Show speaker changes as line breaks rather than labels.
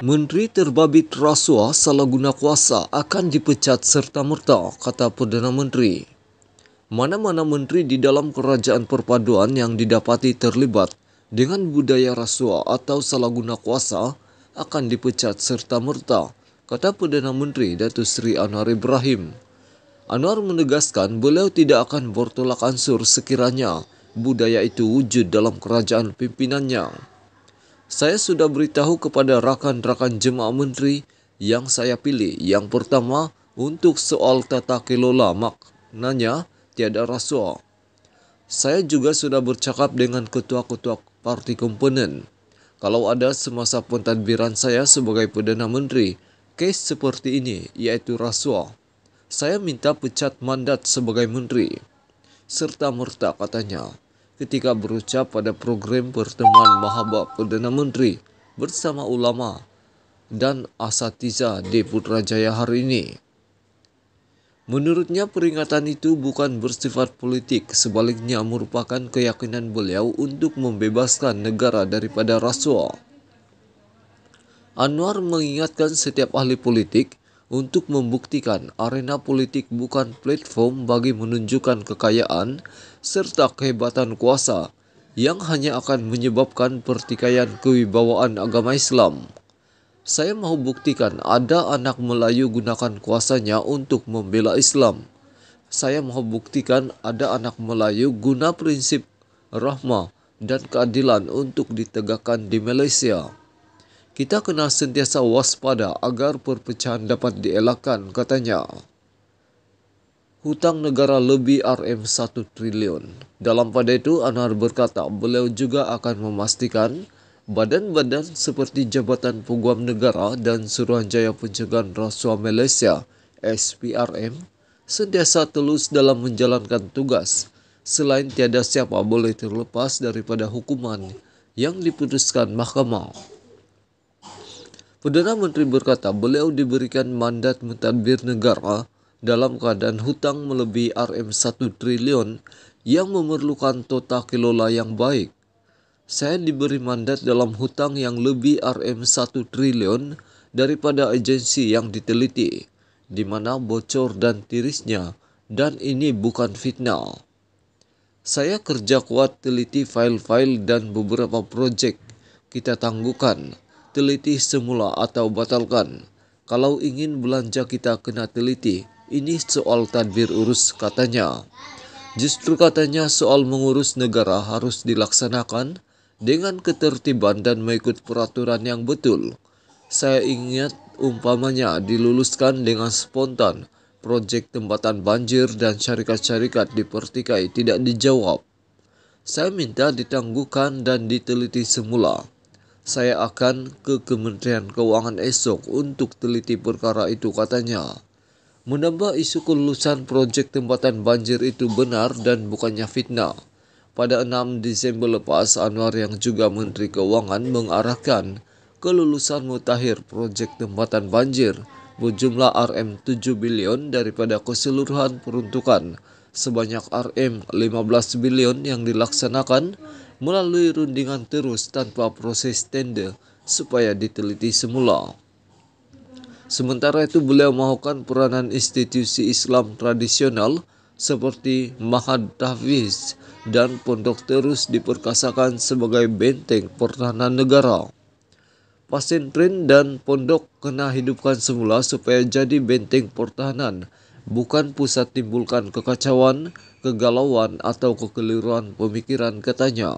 Menteri terbabit rasuah salah guna kuasa akan dipecat serta-merta, kata Perdana Menteri. Mana-mana menteri di dalam kerajaan perpaduan yang didapati terlibat dengan budaya rasuah atau salah guna kuasa akan dipecat serta-merta, kata Perdana Menteri Datu Sri Anwar Ibrahim. Anwar menegaskan beliau tidak akan bertolak ansur sekiranya budaya itu wujud dalam kerajaan pimpinannya. Saya sudah beritahu kepada rakan-rakan jemaah menteri yang saya pilih. Yang pertama, untuk soal tata kelola maknanya tiada rasuah. Saya juga sudah bercakap dengan ketua-ketua parti komponen. Kalau ada semasa pentadbiran saya sebagai Perdana Menteri, kes seperti ini, yaitu rasuah. Saya minta pecat mandat sebagai menteri. Serta merta katanya ketika berucap pada program pertemuan Mahabab Perdana Menteri bersama ulama dan asatiza di Putrajaya hari ini. Menurutnya peringatan itu bukan bersifat politik, sebaliknya merupakan keyakinan beliau untuk membebaskan negara daripada rasuah. Anwar mengingatkan setiap ahli politik untuk membuktikan arena politik bukan platform bagi menunjukkan kekayaan serta kehebatan kuasa yang hanya akan menyebabkan pertikaian kewibawaan agama Islam. Saya mau buktikan ada anak Melayu gunakan kuasanya untuk membela Islam. Saya mau buktikan ada anak Melayu guna prinsip rahmah dan keadilan untuk ditegakkan di Malaysia. Kita kena sentiasa waspada agar perpecahan dapat dielakkan, katanya. Hutang negara lebih RM1 triliun. Dalam pada itu, Anwar berkata beliau juga akan memastikan badan-badan seperti Jabatan Peguam Negara dan Suruhanjaya Pencegahan Rasuah Malaysia, SPRM, sentiasa telus dalam menjalankan tugas. Selain tiada siapa boleh terlepas daripada hukuman yang diputuskan mahkamah. Perdana Menteri berkata beliau diberikan mandat mentadbir negara dalam keadaan hutang melebihi RM1 triliun yang memerlukan tata kelola yang baik. Saya diberi mandat dalam hutang yang lebih RM1 triliun daripada agensi yang diteliti, di mana bocor dan tirisnya, dan ini bukan fitnah. Saya kerja kuat teliti file-file dan beberapa proyek kita tangguhkan teliti semula atau batalkan. Kalau ingin belanja kita kena teliti, ini soal tadbir urus katanya. Justru katanya soal mengurus negara harus dilaksanakan dengan ketertiban dan mengikut peraturan yang betul. Saya ingat umpamanya diluluskan dengan spontan, proyek tempatan banjir dan syarikat-syarikat dipertikai tidak dijawab. Saya minta ditangguhkan dan diteliti semula. Saya akan ke Kementerian Keuangan esok untuk teliti perkara itu katanya. Menambah isu kelulusan proyek tempatan banjir itu benar dan bukannya fitnah. Pada 6 Desember lepas, Anwar yang juga Menteri Keuangan mengarahkan kelulusan mutakhir proyek tempatan banjir berjumlah RM7 bilion daripada keseluruhan peruntukan sebanyak RM 15 bilion yang dilaksanakan melalui rundingan terus tanpa proses tender supaya diteliti semula. Sementara itu beliau melakukan peranan institusi Islam tradisional seperti Mahad Tahfiz dan Pondok terus diperkasakan sebagai benteng pertahanan negara. Pasentren dan pondok kena hidupkan semula supaya jadi benteng pertahanan bukan pusat timbulkan kekacauan, kegalauan, atau kekeliruan pemikiran katanya.